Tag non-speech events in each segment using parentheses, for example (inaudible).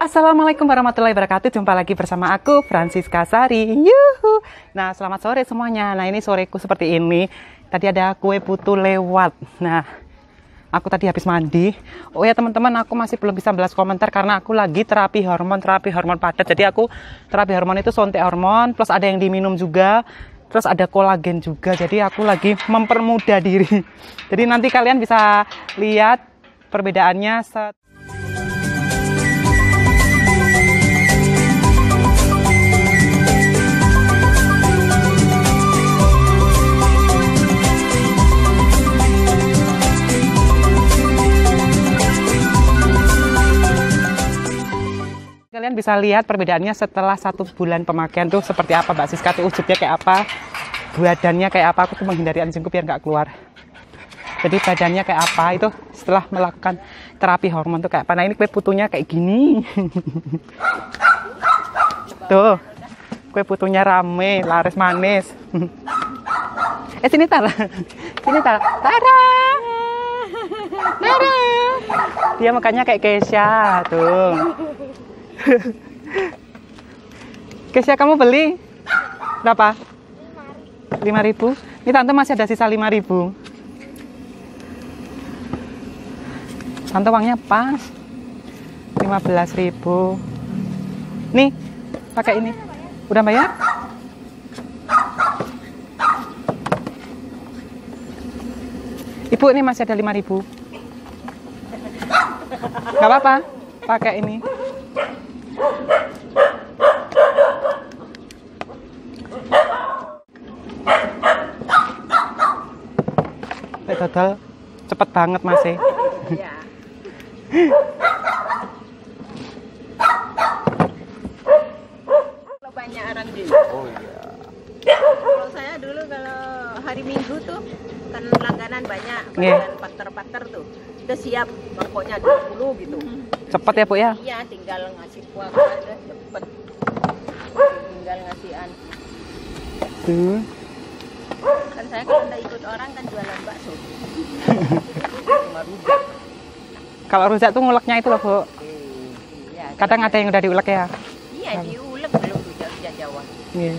Assalamualaikum warahmatullahi wabarakatuh. Jumpa lagi bersama aku Francisca Sari. Yuhu. Nah, selamat sore semuanya. Nah, ini soreku seperti ini. Tadi ada kue putu lewat. Nah, aku tadi habis mandi. Oh ya teman-teman, aku masih belum bisa belas komentar karena aku lagi terapi hormon, terapi hormon padat. Jadi aku terapi hormon itu suntik hormon, plus ada yang diminum juga terus ada kolagen juga jadi aku lagi mempermudah diri (laughs) jadi nanti kalian bisa lihat perbedaannya kalian bisa lihat perbedaannya setelah satu bulan pemakaian tuh seperti apa Mbak Siska tuh wujudnya kayak apa badannya kayak apa aku tuh menghindari anjingku biar nggak keluar jadi badannya kayak apa itu setelah melakukan terapi hormon tuh kayak apa nah ini kue putunya kayak gini (laughs) tuh kue putunya rame laris manis (laughs) eh sini tar (laughs) sini tar Tara Tara dia makanya kayak Kesha tuh Kesia (laughs) kamu beli berapa? 5 ribu. Ini tante masih ada sisa 5 ribu. Tante uangnya pas. 15 ribu. Nih, pakai ini. Udah bayar? Ibu ini masih ada 5 ribu. Gak apa-apa, pakai ini. padahal cepet banget mas ya. kalau banyak orang di. oh iya kalau saya dulu kalau hari minggu tuh kan langganan banyak yeah. pater-pater tuh udah siap pokoknya 20 gitu Cepat ya bu ya iya tinggal ngasih kuah cepet tinggal ngasihan tuh alasan saya kalau anda ikut orang kan jualan bakso kalau rusak tuh nguleknya itu loh bu iya, kadang ada yang udah diulek ya iya diulek belum hujan jawa iya.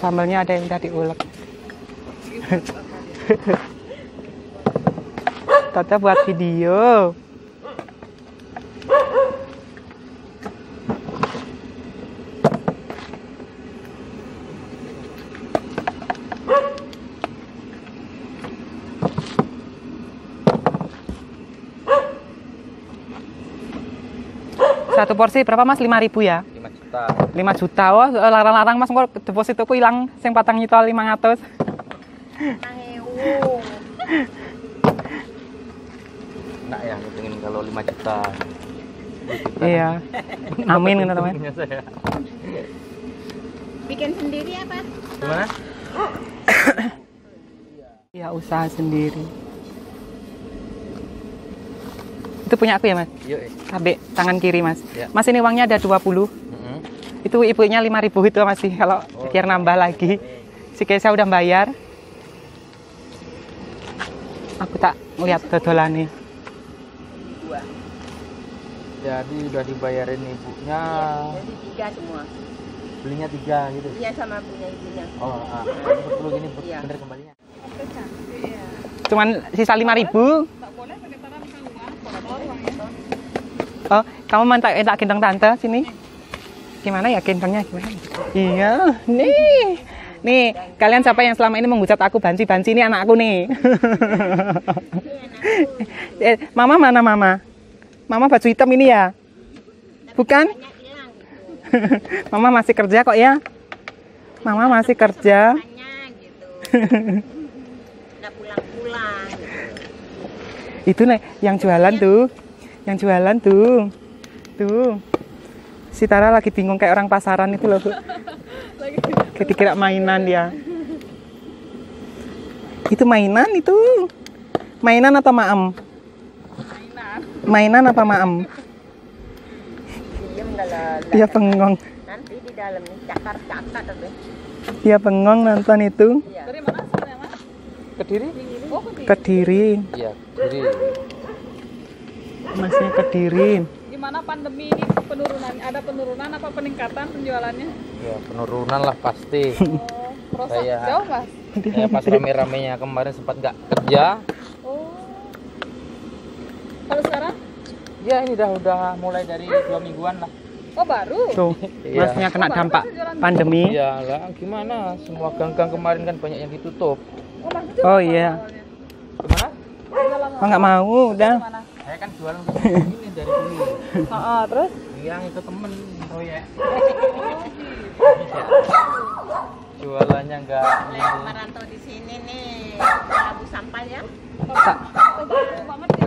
sambalnya ada yang udah diulek (laughs) Tata buat video. Satu porsi berapa Mas? Lima ribu ya? Lima juta. 5 juta. Oh, larang-larang Mas kok aku hilang sing patang lima 500. Enak ya pengen kalau 5 juta. Iya. Amin kata teman. Iya, Bikin sendiri apa? Gimana? ya usaha sendiri. Itu punya aku ya, Mas? Iya. KB, iya. tangan kiri, Mas. Ya. Mas ini uangnya ada 20. Mm -hmm. Itu ibunya 5000 itu masih kalau oh, iya. biar nambah okay. lagi. Mm-hmm. Si Kesa udah bayar. Aku tak ngeliat dodolannya. Jadi udah dibayarin ibunya. Ya, jadi tiga semua. Belinya tiga gitu. Iya sama punya ibunya. Oh, ah. 10 gini iya. bener kembalinya. Cuman sisa ribu. Oh, Oh, kamu minta minta gendong tante sini. Gimana ya gendongnya gimana? Iya, nih. Nih, kalian siapa yang selama ini menghujat aku banci-banci ini aku nih. (laughs) Eh, mama mana mama? Mama baju hitam ini ya? Bukan? (laughs) mama masih kerja kok ya? Mama masih kerja. (laughs) itu nih yang jualan tuh yang jualan tuh tuh si Tara lagi bingung kayak orang pasaran itu loh kayak kira mainan dia itu mainan itu mainan atau maem mainan mainan apa maem dia iya, bengong nanti di dalam cakar cakar dia bengong nonton itu iya. kediri Kediri. Iya, Kediri. Masnya Kediri. Gimana pandemi ini penurunan? Ada penurunan apa peningkatan penjualannya? Ya, penurunan lah pasti. (laughs) Oh, jauh, Mas. Saya pas rame-ramenya kemarin sempat nggak kerja. Oh. Kalau sekarang? Ya, ini dah udah mulai dari dua mingguan lah. Oh baru? Tuh, (laughs) iya. masnya kena oh, dampak pandemi. Iya lah, gimana? Semua gang-gang kemarin kan banyak yang ditutup. Oh, oh iya. Oh, nggak mau, udah. Saya kan jualan (laughs) ini dari sini. Oh, oh, terus? Yang itu temen, oh ya. Jualannya nggak. ya. merantau di sini nih, abu sampah ya. Tak.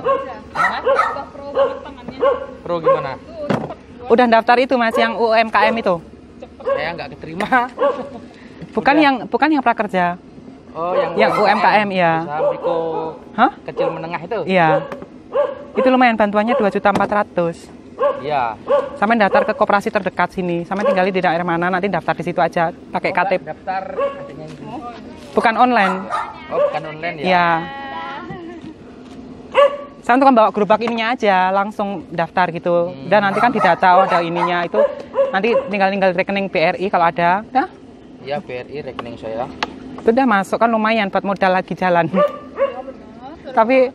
Ya, ya? Pro gimana? Udah daftar itu mas, yang UMKM itu? Saya nggak keterima. Bukan Udah. yang bukan yang prakerja. Oh, yang, ya, bu UMKM, ya. Mikro Hah? kecil menengah itu. Iya. Itu lumayan bantuannya 2.400. juta Iya. Sama daftar ke koperasi terdekat sini. Sama tinggal di daerah mana nanti daftar di situ aja pakai KTP. Daftar Bukan online. Oh, bukan online ya. Iya. Saya untuk kan bawa gerobak ininya aja, langsung daftar gitu. Hmm. Dan nanti kan didata oh ada ininya itu nanti tinggal tinggal rekening BRI kalau ada. ya? Iya, BRI rekening saya udah masuk kan lumayan buat modal lagi jalan. Ya, (laughs) Tapi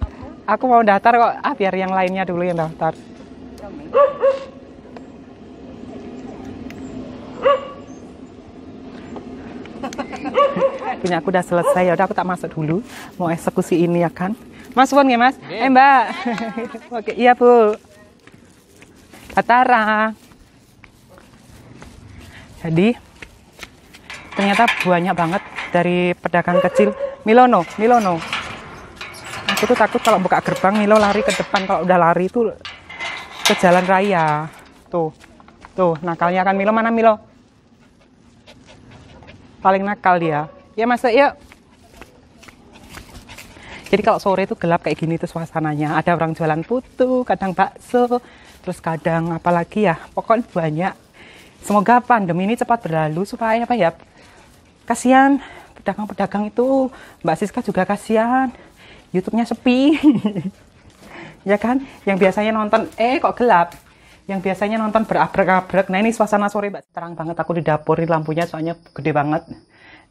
aku mau daftar kok, ah biar yang lainnya dulu yang daftar. Punya aku udah selesai, ya udah aku tak masuk dulu. Mau eksekusi ini ya kan. Mas Won nggih, Mas? Eh, Mbak. (laughs) Oke, iya, Bu. Atara. Jadi ternyata banyak banget dari pedagang kecil Milono Milono aku tuh takut kalau buka gerbang Milo lari ke depan kalau udah lari itu ke jalan raya tuh tuh nakalnya kan Milo mana Milo paling nakal dia ya masa ya jadi kalau sore itu gelap kayak gini tuh suasananya ada orang jualan putu kadang bakso terus kadang apalagi ya pokoknya banyak semoga pandemi ini cepat berlalu supaya apa ya kasihan pedagang-pedagang itu Mbak Siska juga kasihan YouTube-nya sepi (laughs) ya kan yang biasanya nonton eh kok gelap yang biasanya nonton berabrak-abrak nah ini suasana sore mbak terang banget aku di dapur ini lampunya soalnya gede banget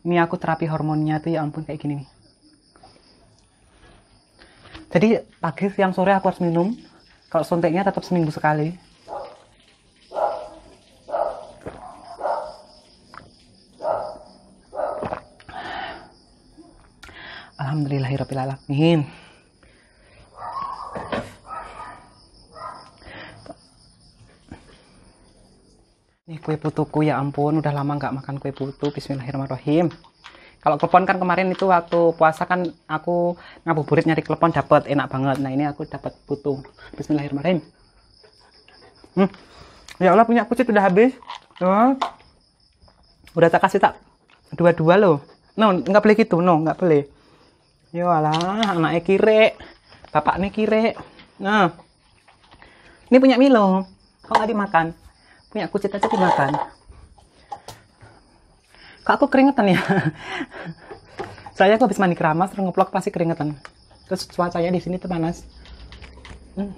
ini aku terapi hormonnya tuh ya ampun kayak gini nih jadi pagi siang sore aku harus minum kalau suntiknya tetap seminggu sekali Alhamdulillahirrahmanirrahim ya Ini kue putuku ya ampun udah lama nggak makan kue putu Bismillahirrahmanirrahim kalau klepon kan kemarin itu waktu puasa kan aku ngabuburit nyari klepon dapat enak banget nah ini aku dapat putu Bismillahirrahmanirrahim hmm. ya Allah punya kucit udah habis Tuh. udah tak kasih tak dua-dua loh no nggak boleh gitu no nggak boleh yo alah anaknya kire bapaknya kire nah ini punya Milo kok gak dimakan punya aku cita-cita dimakan kak aku keringetan ya saya (laughs) aku habis mandi keramas terus ngeplok pasti keringetan terus cuacanya di sini tuh panas hmm.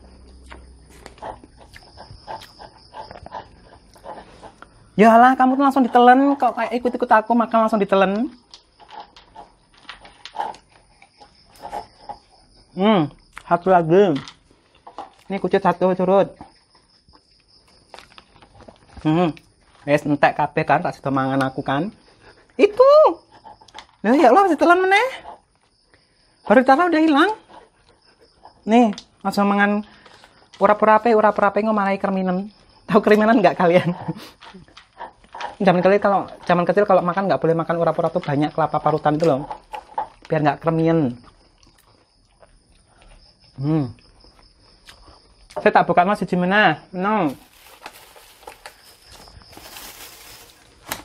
Yalah, ya kamu tuh langsung ditelen. kok kayak ikut-ikut aku makan langsung ditelen. Hmm, satu lagi. Ini kucut satu curut. Hmm, wes entek kape kan tak sudah mangan aku kan. Itu. Loh ya Allah, setelan meneh. Baru tahu udah hilang. Nih, langsung mangan pura-pura apa, pura-pura apa ngomalai kerminan. Tahu kerminan nggak kalian? zaman kecil kalau zaman kecil kalau makan nggak boleh makan urap urap tuh banyak kelapa parutan tuh loh biar nggak kremien Hmm. Saya tak buka mas siji mana, No.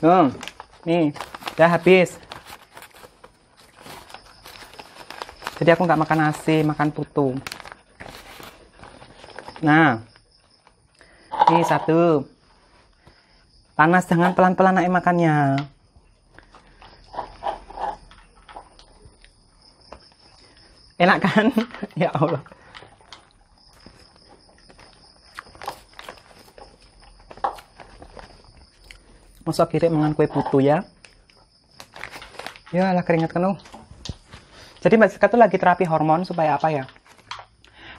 No. Nih, udah habis. Jadi aku nggak makan nasi, makan putu. Nah, ini satu. Panas, jangan pelan-pelan naik makannya. Enak kan? (laughs) ya Allah. Masa kiri mangan kue putu ya. Ya lah keringat kenuh Jadi Mbak Siska tuh lagi terapi hormon supaya apa ya?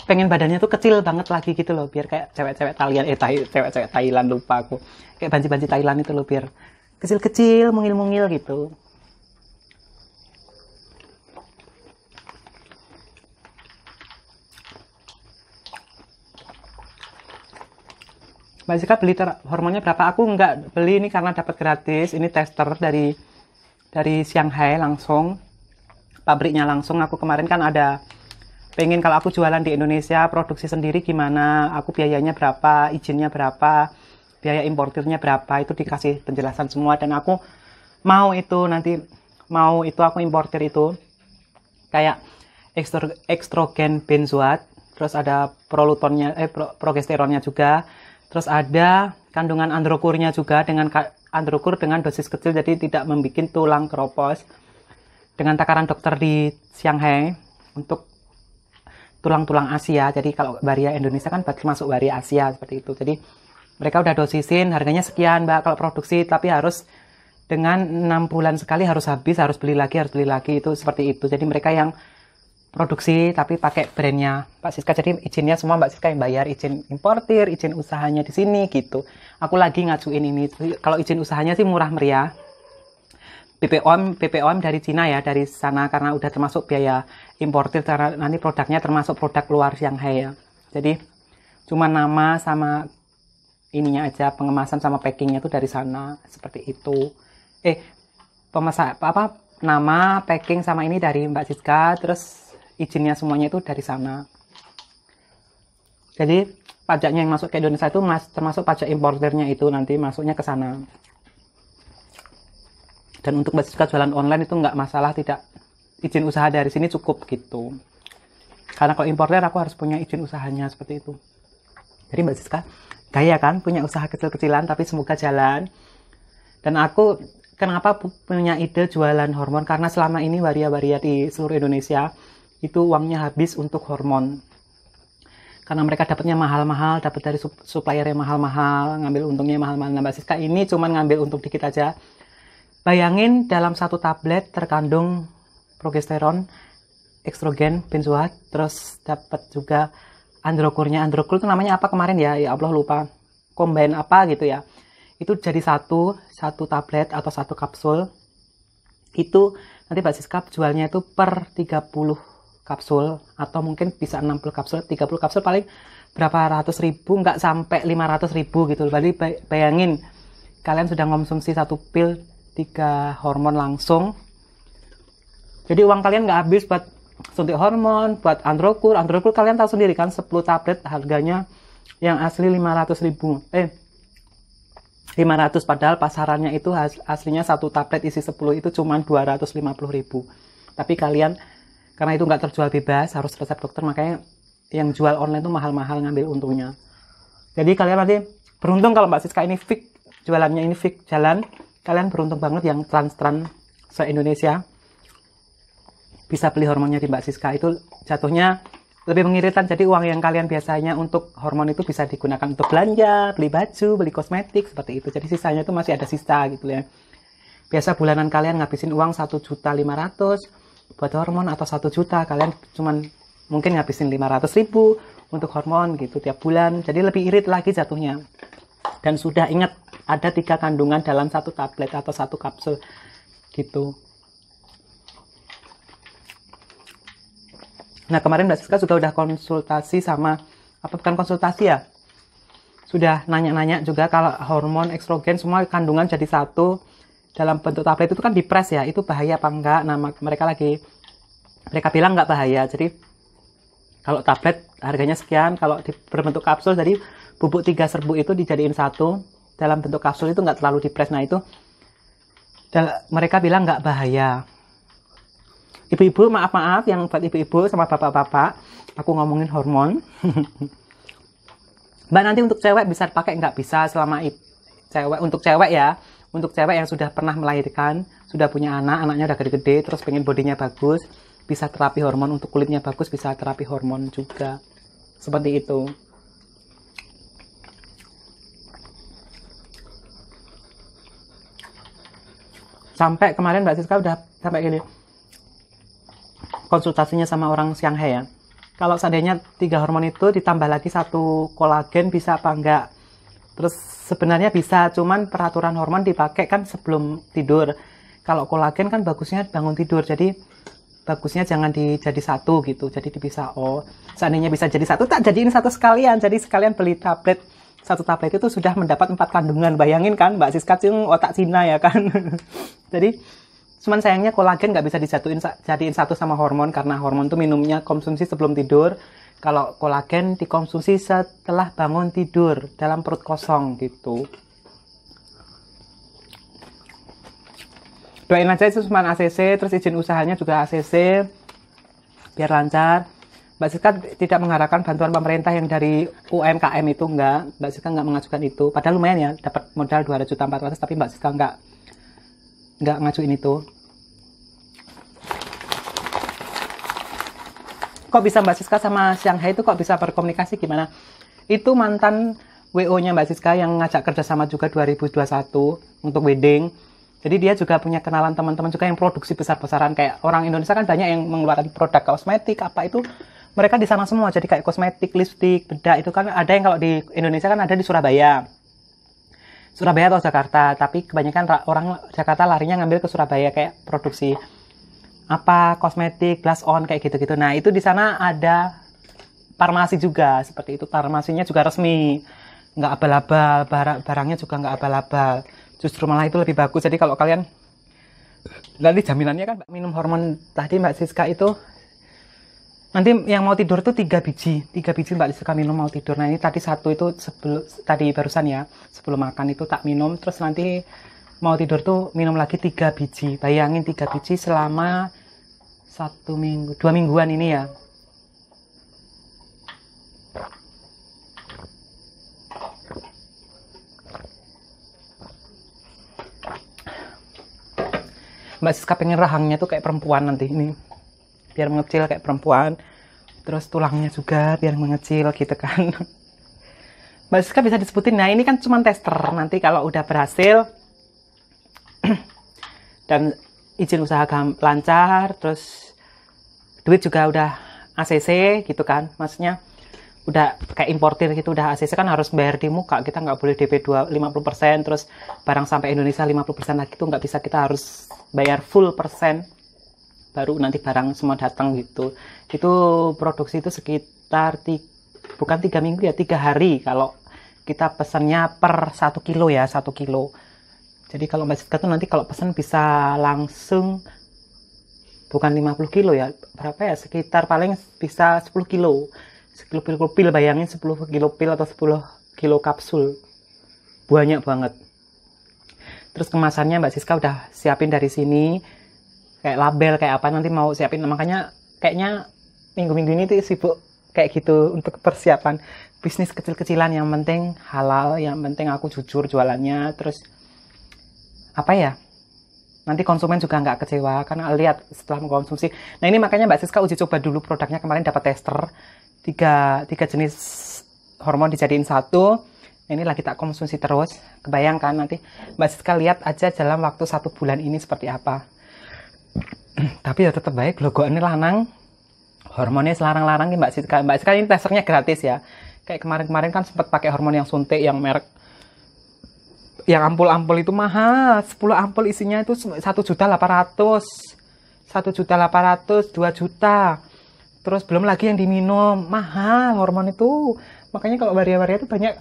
Pengen badannya tuh kecil banget lagi gitu loh, biar kayak cewek-cewek Thailand, eh cewek-cewek Thailand lupa aku. Kayak banci-banci Thailand itu loh, biar kecil-kecil, mungil-mungil gitu. Mbak Zika beli hormonnya berapa? Aku nggak beli ini karena dapat gratis. Ini tester dari dari Shanghai langsung pabriknya langsung. Aku kemarin kan ada pengen kalau aku jualan di Indonesia produksi sendiri gimana? Aku biayanya berapa? Izinnya berapa? Biaya importirnya berapa? Itu dikasih penjelasan semua dan aku mau itu nanti mau itu aku importir itu kayak ekstro, ekstrogen benzoat terus ada prolutonnya eh pro, progesteronnya juga Terus ada kandungan androkurnya juga dengan androkur dengan dosis kecil jadi tidak membuat tulang keropos. Dengan takaran dokter di Shanghai untuk tulang-tulang Asia. Jadi kalau baria Indonesia kan masuk baria Asia seperti itu. Jadi mereka udah dosisin harganya sekian mbak kalau produksi tapi harus dengan 6 bulan sekali harus habis harus beli lagi harus beli lagi itu seperti itu jadi mereka yang produksi tapi pakai brandnya Pak Siska jadi izinnya semua Mbak Siska yang bayar izin importir izin usahanya di sini gitu aku lagi ngajuin ini kalau izin usahanya sih murah meriah BPOM BPOM dari Cina ya dari sana karena udah termasuk biaya importir karena nanti produknya termasuk produk luar Shanghai ya jadi cuma nama sama ininya aja pengemasan sama packingnya tuh dari sana seperti itu eh pemasak apa nama packing sama ini dari Mbak Siska terus izinnya semuanya itu dari sana. Jadi pajaknya yang masuk ke Indonesia itu mas, termasuk pajak importernya itu nanti masuknya ke sana. Dan untuk basis jualan online itu nggak masalah, tidak izin usaha dari sini cukup gitu. Karena kalau importer aku harus punya izin usahanya seperti itu. Jadi Mbak Siska, gaya kan punya usaha kecil-kecilan tapi semoga jalan. Dan aku kenapa punya ide jualan hormon karena selama ini waria-waria di seluruh Indonesia itu uangnya habis untuk hormon karena mereka dapatnya mahal-mahal, dapat dari supplier yang mahal-mahal, ngambil untungnya mahal-mahal. Nah, Mbak Siska ini cuma ngambil untung dikit aja. Bayangin dalam satu tablet terkandung progesteron, estrogen, benzoat, terus dapat juga androkurnya. Androkul itu namanya apa kemarin ya? Ya Allah lupa. Combine apa gitu ya. Itu jadi satu, satu tablet atau satu kapsul. Itu nanti Mbak Siska jualnya itu per 30 kapsul atau mungkin bisa 60 kapsul 30 kapsul paling berapa ratus ribu nggak sampai 500 ribu gitu Jadi bayangin kalian sudah konsumsi satu pil tiga hormon langsung jadi uang kalian nggak habis buat suntik hormon buat androkur, androkur kalian tahu sendiri kan 10 tablet harganya yang asli 500 ribu eh 500 padahal pasarannya itu aslinya satu tablet isi 10 itu cuma 250 ribu tapi kalian karena itu nggak terjual bebas harus resep dokter makanya yang jual online itu mahal-mahal ngambil untungnya jadi kalian nanti beruntung kalau Mbak Siska ini fix jualannya ini fix jalan kalian beruntung banget yang trans-trans se Indonesia bisa beli hormonnya di Mbak Siska itu jatuhnya lebih mengiritan jadi uang yang kalian biasanya untuk hormon itu bisa digunakan untuk belanja beli baju beli kosmetik seperti itu jadi sisanya itu masih ada sisa gitu ya biasa bulanan kalian ngabisin uang satu juta lima ratus buat hormon atau satu juta kalian cuman mungkin ngabisin 500 ribu untuk hormon gitu tiap bulan jadi lebih irit lagi jatuhnya dan sudah ingat ada tiga kandungan dalam satu tablet atau satu kapsul gitu nah kemarin Mbak Siska sudah udah konsultasi sama apa bukan konsultasi ya sudah nanya-nanya juga kalau hormon estrogen semua kandungan jadi satu dalam bentuk tablet itu kan dipres ya itu bahaya apa enggak nama mereka lagi mereka bilang enggak bahaya jadi kalau tablet harganya sekian kalau di, berbentuk kapsul jadi bubuk tiga serbuk itu dijadiin satu dalam bentuk kapsul itu enggak terlalu dipres nah itu mereka bilang enggak bahaya ibu-ibu maaf maaf yang buat ibu-ibu sama bapak-bapak aku ngomongin hormon (laughs) mbak nanti untuk cewek bisa pakai nggak bisa selama cewek untuk cewek ya untuk cewek yang sudah pernah melahirkan, sudah punya anak, anaknya udah gede-gede, terus pengen bodinya bagus, bisa terapi hormon untuk kulitnya bagus, bisa terapi hormon juga. Seperti itu. Sampai kemarin Mbak Siska udah sampai gini konsultasinya sama orang Siang He ya. Kalau seandainya tiga hormon itu ditambah lagi satu kolagen bisa apa enggak? Terus sebenarnya bisa, cuman peraturan hormon dipakai kan sebelum tidur. Kalau kolagen kan bagusnya bangun tidur, jadi bagusnya jangan di, jadi satu gitu. Jadi bisa oh seandainya bisa jadi satu tak jadiin satu sekalian. Jadi sekalian beli tablet satu tablet itu sudah mendapat empat kandungan. Bayangin kan Mbak Siska cung otak Cina ya kan. (laughs) jadi cuman sayangnya kolagen nggak bisa dijatuhin jadiin satu sama hormon karena hormon tuh minumnya konsumsi sebelum tidur kalau kolagen dikonsumsi setelah bangun tidur dalam perut kosong gitu doain aja itu cuma ACC terus izin usahanya juga ACC biar lancar Mbak Siska tidak mengharapkan bantuan pemerintah yang dari UMKM itu enggak Mbak Siska enggak mengajukan itu padahal lumayan ya dapat modal 200 juta 400 tapi Mbak Siska enggak enggak ngajuin itu kok bisa Mbak Siska sama Siang Shanghai itu kok bisa berkomunikasi gimana? Itu mantan WO-nya Mbak Siska yang ngajak kerjasama juga 2021 untuk wedding. Jadi dia juga punya kenalan teman-teman juga yang produksi besar-besaran kayak orang Indonesia kan banyak yang mengeluarkan produk kosmetik apa itu mereka di sana semua jadi kayak kosmetik, lipstick, bedak itu kan ada yang kalau di Indonesia kan ada di Surabaya. Surabaya atau Jakarta, tapi kebanyakan orang Jakarta larinya ngambil ke Surabaya kayak produksi apa kosmetik, glass on kayak gitu-gitu. Nah, itu di sana ada farmasi juga seperti itu. Farmasinya juga resmi. Nggak abal-abal, barang barangnya juga nggak abal-abal. Justru malah itu lebih bagus. Jadi kalau kalian nanti jaminannya kan minum hormon tadi Mbak Siska itu nanti yang mau tidur tuh tiga biji tiga biji mbak Siska minum mau tidur nah ini tadi satu itu sebelum tadi barusan ya sebelum makan itu tak minum terus nanti mau tidur tuh minum lagi tiga biji bayangin tiga biji selama satu minggu dua mingguan ini ya Mbak Siska pengen rahangnya tuh kayak perempuan nanti ini biar mengecil kayak perempuan terus tulangnya juga biar mengecil gitu kan Mbak Siska bisa disebutin nah ini kan cuma tester nanti kalau udah berhasil (clears throat) dan izin usaha lancar terus duit juga udah ACC gitu kan maksudnya udah kayak importir gitu udah ACC kan harus bayar di muka kita nggak boleh DP 2 50% terus barang sampai Indonesia 50% lagi tuh nggak bisa kita harus bayar full persen baru nanti barang semua datang gitu itu produksi itu sekitar tiga, bukan tiga minggu ya tiga hari kalau kita pesannya per satu kilo ya satu kilo jadi kalau Mbak Sitka tuh nanti kalau pesan bisa langsung bukan 50 kilo ya berapa ya sekitar paling bisa 10 kilo 10 kilo pil bayangin 10 kilo pil atau 10 kilo kapsul banyak banget terus kemasannya Mbak Siska udah siapin dari sini kayak label kayak apa nanti mau siapin makanya kayaknya minggu-minggu ini tuh sibuk kayak gitu untuk persiapan bisnis kecil-kecilan yang penting halal yang penting aku jujur jualannya terus apa ya nanti konsumen juga nggak kecewa karena lihat setelah mengkonsumsi nah ini makanya Mbak Siska uji coba dulu produknya kemarin dapat tester tiga, tiga jenis hormon dijadiin satu nah, ini lagi tak konsumsi terus kebayangkan nanti Mbak Siska lihat aja dalam waktu satu bulan ini seperti apa (clears throat) tapi ya tetap baik logo ini lanang hormonnya selarang-larang Mbak Siska Mbak Siska ini testernya gratis ya kayak kemarin-kemarin kan sempat pakai hormon yang suntik yang merek yang ampul-ampul itu mahal 10 ampul isinya itu 1 juta 800 1 juta 800 2 juta terus belum lagi yang diminum mahal hormon itu makanya kalau waria-waria itu banyak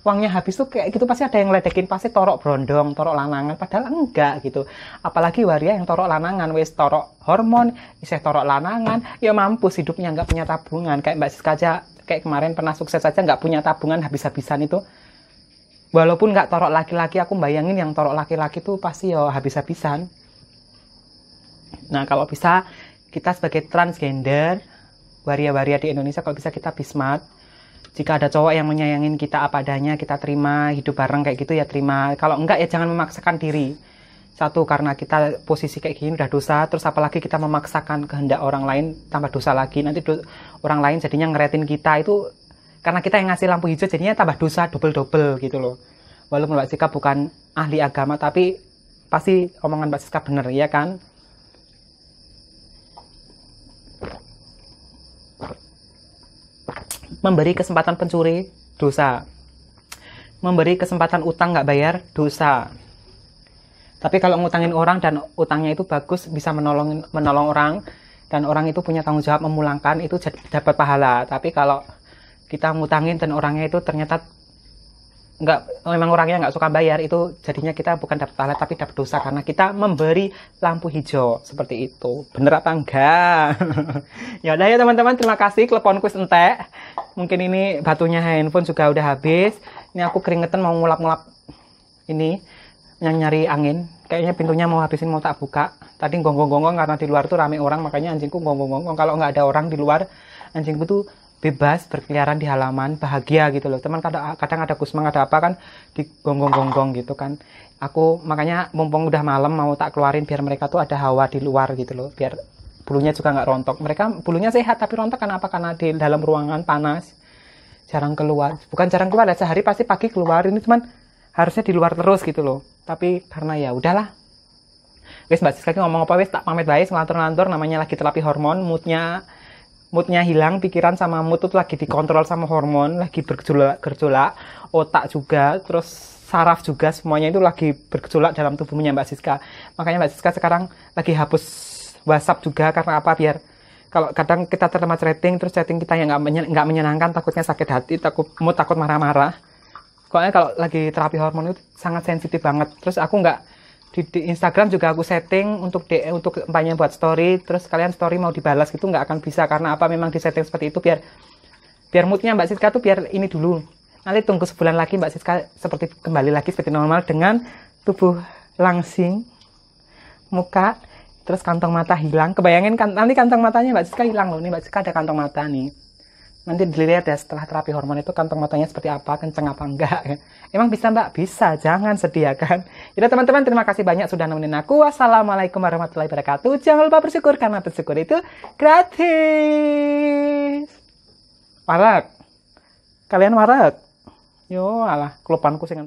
uangnya habis tuh kayak gitu pasti ada yang ledekin pasti torok brondong torok lanangan padahal enggak gitu apalagi waria yang torok lanangan wes torok hormon iseh torok lanangan ya mampus hidupnya nggak punya tabungan kayak mbak Siska aja kayak kemarin pernah sukses aja nggak punya tabungan habis-habisan itu walaupun nggak torok laki-laki aku bayangin yang torok laki-laki tuh pasti ya habis-habisan nah kalau bisa kita sebagai transgender waria-waria di Indonesia kalau bisa kita bismat jika ada cowok yang menyayangin kita apa adanya kita terima hidup bareng kayak gitu ya terima kalau enggak ya jangan memaksakan diri satu karena kita posisi kayak gini udah dosa terus apalagi kita memaksakan kehendak orang lain tambah dosa lagi nanti do orang lain jadinya ngeretin kita itu karena kita yang ngasih lampu hijau jadinya tambah dosa double-double gitu loh walaupun Mbak Siska bukan ahli agama tapi pasti omongan Mbak Siska bener ya kan memberi kesempatan pencuri dosa memberi kesempatan utang nggak bayar dosa tapi kalau ngutangin orang dan utangnya itu bagus bisa menolong menolong orang dan orang itu punya tanggung jawab memulangkan itu dapat pahala. Tapi kalau kita ngutangin dan orangnya itu ternyata nggak memang orangnya nggak suka bayar itu jadinya kita bukan dapat pahala tapi dapat dosa karena kita memberi lampu hijau seperti itu bener apa enggak (laughs) ya udah ya teman-teman terima kasih kuis entek mungkin ini batunya handphone juga udah habis ini aku keringetan mau ngulap-ngulap ini yang nyari angin kayaknya pintunya mau habisin mau tak buka tadi gonggong-gonggong karena di luar tuh rame orang makanya anjingku gonggong-gonggong kalau nggak ada orang di luar anjingku tuh bebas berkeliaran di halaman bahagia gitu loh teman kadang kadang ada kusmang ada apa kan digonggong-gonggong gitu kan aku makanya mumpung udah malam mau tak keluarin biar mereka tuh ada hawa di luar gitu loh biar bulunya juga nggak rontok mereka bulunya sehat tapi rontok kenapa karena di dalam ruangan panas jarang keluar bukan jarang keluar ya sehari pasti pagi keluar ini cuman harusnya di luar terus gitu loh tapi karena ya udahlah wes mbak Siska ngomong apa wes tak pamit baik ngelantur-ngelantur namanya lagi terapi hormon moodnya moodnya hilang, pikiran sama mood tuh lagi dikontrol sama hormon, lagi bergejolak-gejolak, otak juga, terus saraf juga semuanya itu lagi bergejolak dalam tubuhnya Mbak Siska. Makanya Mbak Siska sekarang lagi hapus WhatsApp juga karena apa biar kalau kadang kita terlalu chatting terus chatting kita yang nggak menyen, menyenangkan takutnya sakit hati takut mood takut marah-marah pokoknya kalau lagi terapi hormon itu sangat sensitif banget terus aku nggak di, di Instagram juga aku setting untuk de, untuk empanya buat story terus kalian story mau dibalas gitu nggak akan bisa karena apa memang di setting seperti itu biar biar moodnya Mbak Siska tuh biar ini dulu nanti tunggu sebulan lagi Mbak Siska seperti kembali lagi seperti normal dengan tubuh langsing muka terus kantong mata hilang kebayangin kan, nanti kantong matanya Mbak Siska hilang loh nih Mbak Siska ada kantong mata nih nanti dilihat ya setelah terapi hormon itu kantong matanya seperti apa, kenceng apa enggak. Ya. Emang bisa mbak? Bisa, jangan sediakan. Ya Jadi teman-teman terima kasih banyak sudah nemenin aku. Wassalamualaikum warahmatullahi wabarakatuh. Jangan lupa bersyukur karena bersyukur itu gratis. Warak. Kalian warak. Yo alah, kelupanku sih.